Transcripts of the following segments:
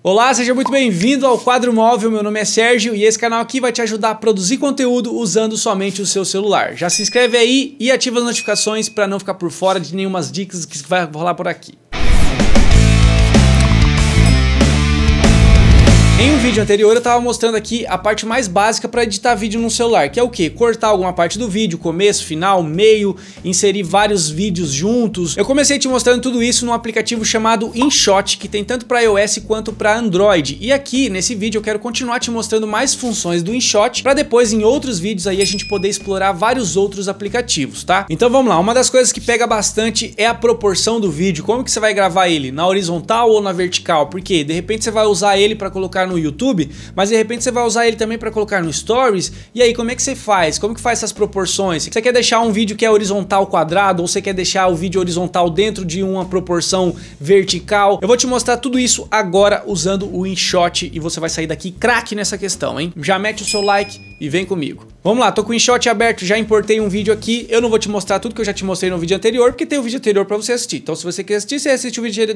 Olá, seja muito bem-vindo ao Quadro Móvel. Meu nome é Sérgio e esse canal aqui vai te ajudar a produzir conteúdo usando somente o seu celular. Já se inscreve aí e ativa as notificações para não ficar por fora de nenhumas dicas que vai rolar por aqui. Em um vídeo anterior eu estava mostrando aqui a parte mais básica para editar vídeo no celular, que é o que? Cortar alguma parte do vídeo, começo, final, meio, inserir vários vídeos juntos. Eu comecei te mostrando tudo isso num aplicativo chamado InShot, que tem tanto para iOS quanto para Android. E aqui, nesse vídeo, eu quero continuar te mostrando mais funções do InShot, para depois em outros vídeos aí a gente poder explorar vários outros aplicativos, tá? Então vamos lá, uma das coisas que pega bastante é a proporção do vídeo. Como que você vai gravar ele? Na horizontal ou na vertical? Porque de repente você vai usar ele para colocar no YouTube, mas de repente você vai usar ele também para colocar no Stories. E aí, como é que você faz? Como que faz essas proporções? Você quer deixar um vídeo que é horizontal quadrado ou você quer deixar o vídeo horizontal dentro de uma proporção vertical? Eu vou te mostrar tudo isso agora usando o InShot e você vai sair daqui craque nessa questão, hein? Já mete o seu like e vem comigo. Vamos lá, tô com o InShot aberto, já importei um vídeo aqui. Eu não vou te mostrar tudo que eu já te mostrei no vídeo anterior, porque tem o um vídeo anterior para você assistir. Então, se você quer assistir, você assiste o vídeo...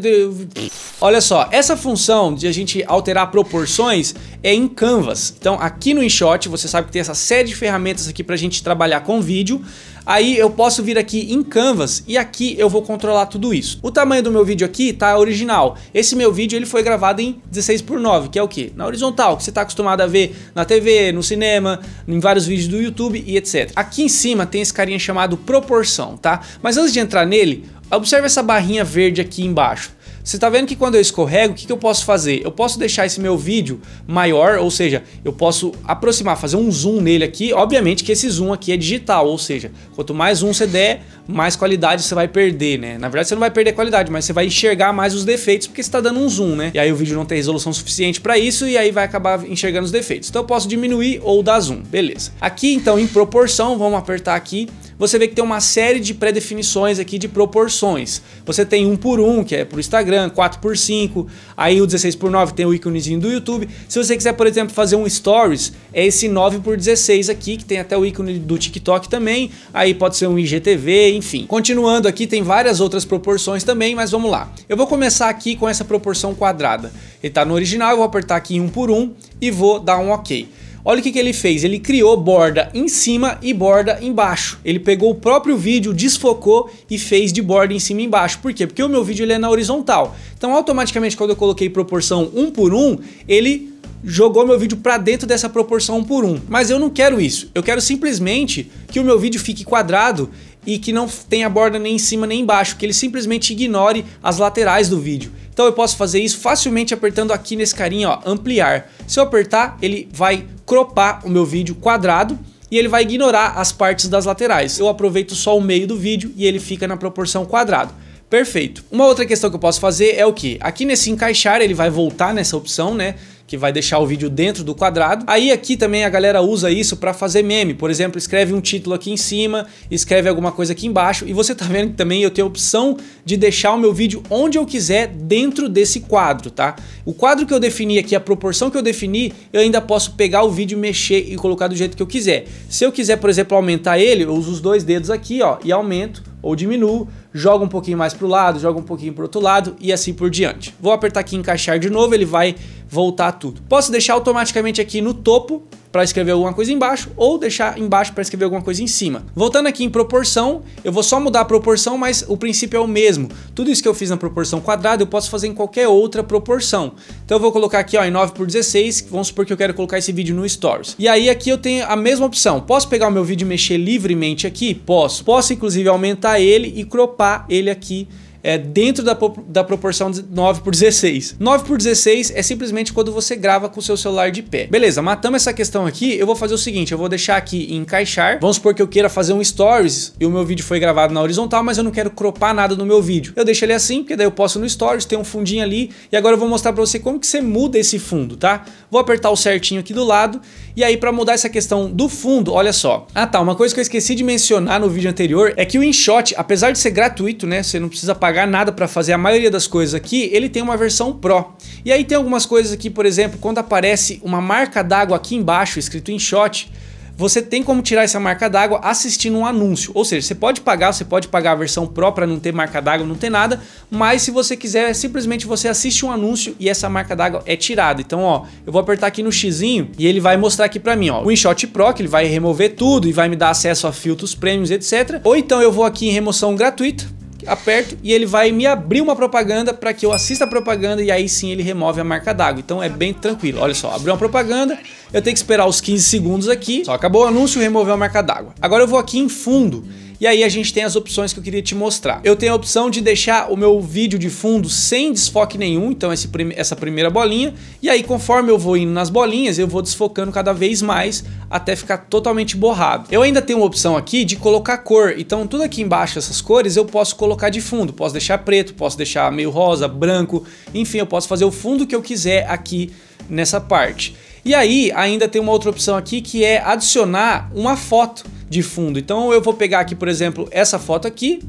Olha só, essa função de a gente alterar a proporção proporções é em Canvas. Então aqui no InShot você sabe que tem essa série de ferramentas aqui para a gente trabalhar com vídeo. Aí eu posso vir aqui em Canvas e aqui eu vou controlar tudo isso. O tamanho do meu vídeo aqui tá original. Esse meu vídeo ele foi gravado em 16 por 9, que é o que? Na horizontal, que você está acostumado a ver na TV, no cinema, em vários vídeos do YouTube e etc. Aqui em cima tem esse carinha chamado proporção, tá? Mas antes de entrar nele, observe essa barrinha verde aqui embaixo. Você está vendo que quando eu escorrego, o que, que eu posso fazer? Eu posso deixar esse meu vídeo maior, ou seja, eu posso aproximar, fazer um zoom nele aqui. Obviamente que esse zoom aqui é digital, ou seja, quanto mais zoom você der, mais qualidade você vai perder, né? Na verdade, você não vai perder qualidade, mas você vai enxergar mais os defeitos porque você está dando um zoom, né? E aí o vídeo não tem resolução suficiente para isso e aí vai acabar enxergando os defeitos. Então eu posso diminuir ou dar zoom, beleza. Aqui então em proporção, vamos apertar aqui você vê que tem uma série de pré-definições aqui de proporções. Você tem 1 por 1, que é para o Instagram, 4 por 5, aí o 16 por 9 tem o íconezinho do YouTube. Se você quiser, por exemplo, fazer um Stories, é esse 9 por 16 aqui, que tem até o ícone do TikTok também, aí pode ser um IGTV, enfim. Continuando aqui, tem várias outras proporções também, mas vamos lá. Eu vou começar aqui com essa proporção quadrada. Ele está no original, eu vou apertar aqui em 1 por 1 e vou dar um OK. Olha o que, que ele fez, ele criou borda em cima e borda embaixo. Ele pegou o próprio vídeo, desfocou e fez de borda em cima e embaixo. Por quê? Porque o meu vídeo ele é na horizontal. Então automaticamente quando eu coloquei proporção 1 por 1, ele jogou meu vídeo para dentro dessa proporção 1 por 1. Mas eu não quero isso. Eu quero simplesmente que o meu vídeo fique quadrado e que não tenha borda nem em cima nem embaixo, que ele simplesmente ignore as laterais do vídeo. Então eu posso fazer isso facilmente apertando aqui nesse carinha, ó, ampliar. Se eu apertar, ele vai cropar o meu vídeo quadrado e ele vai ignorar as partes das laterais. Eu aproveito só o meio do vídeo e ele fica na proporção quadrado. Perfeito. Uma outra questão que eu posso fazer é o que? Aqui nesse encaixar ele vai voltar nessa opção, né? que vai deixar o vídeo dentro do quadrado. Aí aqui também a galera usa isso para fazer meme, por exemplo, escreve um título aqui em cima, escreve alguma coisa aqui embaixo e você tá vendo que também eu tenho a opção de deixar o meu vídeo onde eu quiser dentro desse quadro, tá? O quadro que eu defini aqui, a proporção que eu defini, eu ainda posso pegar o vídeo, mexer e colocar do jeito que eu quiser. Se eu quiser, por exemplo, aumentar ele, eu uso os dois dedos aqui, ó, e aumento ou diminuo, joga um pouquinho mais para o lado, joga um pouquinho para outro lado e assim por diante. Vou apertar aqui em encaixar de novo, ele vai voltar tudo. Posso deixar automaticamente aqui no topo para escrever alguma coisa embaixo ou deixar embaixo para escrever alguma coisa em cima. Voltando aqui em proporção, eu vou só mudar a proporção, mas o princípio é o mesmo. Tudo isso que eu fiz na proporção quadrada, eu posso fazer em qualquer outra proporção. Então eu vou colocar aqui ó, em 9 por 16, vamos supor que eu quero colocar esse vídeo no Stories. E aí aqui eu tenho a mesma opção. Posso pegar o meu vídeo e mexer livremente aqui? Posso. Posso inclusive aumentar ele e cropar ele aqui é, dentro da, da proporção de 9 por 16. 9 por 16 é simplesmente quando você grava com o seu celular de pé. Beleza, matamos essa questão aqui, eu vou fazer o seguinte, eu vou deixar aqui em encaixar. Vamos supor que eu queira fazer um stories e o meu vídeo foi gravado na horizontal, mas eu não quero cropar nada no meu vídeo. Eu deixo ele assim, porque daí eu posso no stories, tem um fundinho ali, e agora eu vou mostrar para você como que você muda esse fundo, tá? Vou apertar o certinho aqui do lado, e aí para mudar essa questão do fundo, olha só. Ah tá, uma coisa que eu esqueci de mencionar no vídeo anterior é que o InShot, apesar de ser gratuito, né, você não precisa pagar pagar nada para fazer a maioria das coisas aqui, ele tem uma versão Pro. E aí tem algumas coisas aqui, por exemplo, quando aparece uma marca d'água aqui embaixo, escrito em shot, você tem como tirar essa marca d'água assistindo um anúncio. Ou seja, você pode pagar, você pode pagar a versão Pro para não ter marca d'água, não ter nada, mas se você quiser, simplesmente você assiste um anúncio e essa marca d'água é tirada. Então, ó, eu vou apertar aqui no xizinho e ele vai mostrar aqui para mim, ó, o InShot Pro, que ele vai remover tudo e vai me dar acesso a filtros prêmios etc. Ou então eu vou aqui em remoção gratuita, aperto e ele vai me abrir uma propaganda para que eu assista a propaganda e aí sim ele remove a marca d'água. Então é bem tranquilo. Olha só, abriu uma propaganda, eu tenho que esperar os 15 segundos aqui. Só acabou o anúncio, removeu a marca d'água. Agora eu vou aqui em fundo e aí a gente tem as opções que eu queria te mostrar. Eu tenho a opção de deixar o meu vídeo de fundo sem desfoque nenhum, então esse, essa primeira bolinha, e aí conforme eu vou indo nas bolinhas, eu vou desfocando cada vez mais até ficar totalmente borrado. Eu ainda tenho uma opção aqui de colocar cor, então tudo aqui embaixo, essas cores, eu posso colocar de fundo, posso deixar preto, posso deixar meio rosa, branco, enfim, eu posso fazer o fundo que eu quiser aqui nessa parte. E aí ainda tem uma outra opção aqui que é adicionar uma foto de fundo. Então eu vou pegar aqui, por exemplo, essa foto aqui,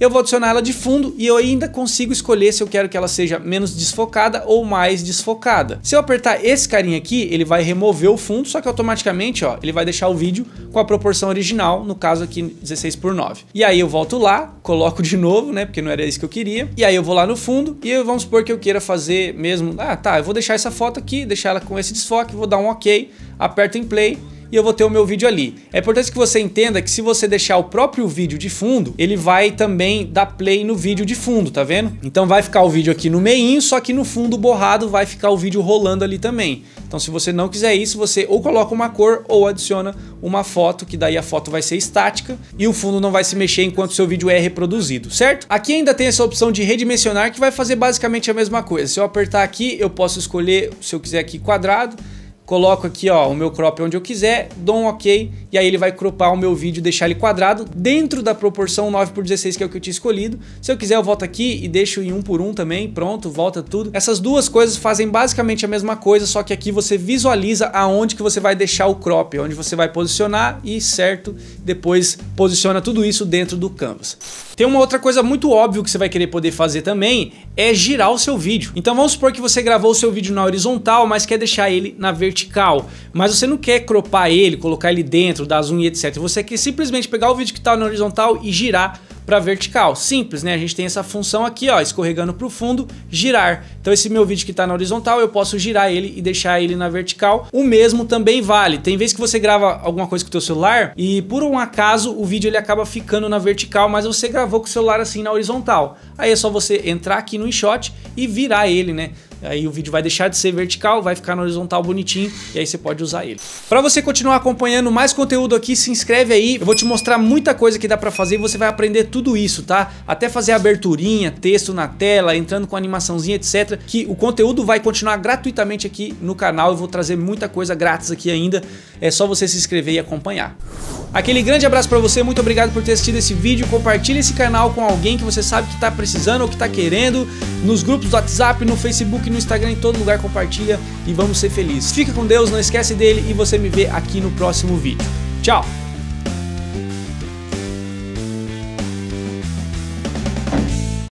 eu vou adicionar ela de fundo e eu ainda consigo escolher se eu quero que ela seja menos desfocada ou mais desfocada. Se eu apertar esse carinha aqui, ele vai remover o fundo, só que automaticamente, ó, ele vai deixar o vídeo com a proporção original, no caso aqui 16 por 9. E aí eu volto lá, coloco de novo, né, porque não era isso que eu queria. E aí eu vou lá no fundo e vamos supor que eu queira fazer mesmo, ah, tá, eu vou deixar essa foto aqui, deixar ela com esse desfoque, vou dar um OK, aperto em play e eu vou ter o meu vídeo ali. É importante que você entenda que se você deixar o próprio vídeo de fundo, ele vai também dar play no vídeo de fundo, tá vendo? Então vai ficar o vídeo aqui no meinho, só que no fundo borrado vai ficar o vídeo rolando ali também. Então se você não quiser isso, você ou coloca uma cor ou adiciona uma foto, que daí a foto vai ser estática e o fundo não vai se mexer enquanto seu vídeo é reproduzido, certo? Aqui ainda tem essa opção de redimensionar que vai fazer basicamente a mesma coisa. Se eu apertar aqui, eu posso escolher, se eu quiser aqui quadrado, coloco aqui ó, o meu crop onde eu quiser, dou um ok e aí ele vai cropar o meu vídeo, deixar ele quadrado dentro da proporção 9 por 16 que é o que eu tinha escolhido. Se eu quiser eu volto aqui e deixo em 1 por 1 também, pronto, volta tudo. Essas duas coisas fazem basicamente a mesma coisa, só que aqui você visualiza aonde que você vai deixar o crop, onde você vai posicionar e certo, depois posiciona tudo isso dentro do canvas. Tem uma outra coisa muito óbvia que você vai querer poder fazer também, é girar o seu vídeo. Então vamos supor que você gravou o seu vídeo na horizontal, mas quer deixar ele na vertical. Mas você não quer cropar ele, colocar ele dentro, dar zoom e etc. Você quer simplesmente pegar o vídeo que está na horizontal e girar para vertical. Simples, né? A gente tem essa função aqui, ó, escorregando para o fundo, girar. Então esse meu vídeo que está na horizontal, eu posso girar ele e deixar ele na vertical. O mesmo também vale. Tem vezes que você grava alguma coisa com o teu celular e por um acaso o vídeo ele acaba ficando na vertical, mas você gravou com o celular assim na horizontal. Aí é só você entrar aqui no InShot e virar ele, né? Aí o vídeo vai deixar de ser vertical, vai ficar no horizontal bonitinho e aí você pode usar ele. Para você continuar acompanhando mais conteúdo aqui, se inscreve aí. Eu vou te mostrar muita coisa que dá para fazer e você vai aprender tudo isso, tá? Até fazer aberturinha, texto na tela, entrando com animaçãozinha, etc que o conteúdo vai continuar gratuitamente aqui no canal. Eu vou trazer muita coisa grátis aqui ainda. É só você se inscrever e acompanhar. Aquele grande abraço para você, muito obrigado por ter assistido esse vídeo. Compartilhe esse canal com alguém que você sabe que está precisando ou que está querendo. Nos grupos do WhatsApp, no Facebook, no Instagram, em todo lugar compartilha e vamos ser felizes. Fica com Deus, não esquece dele e você me vê aqui no próximo vídeo. Tchau!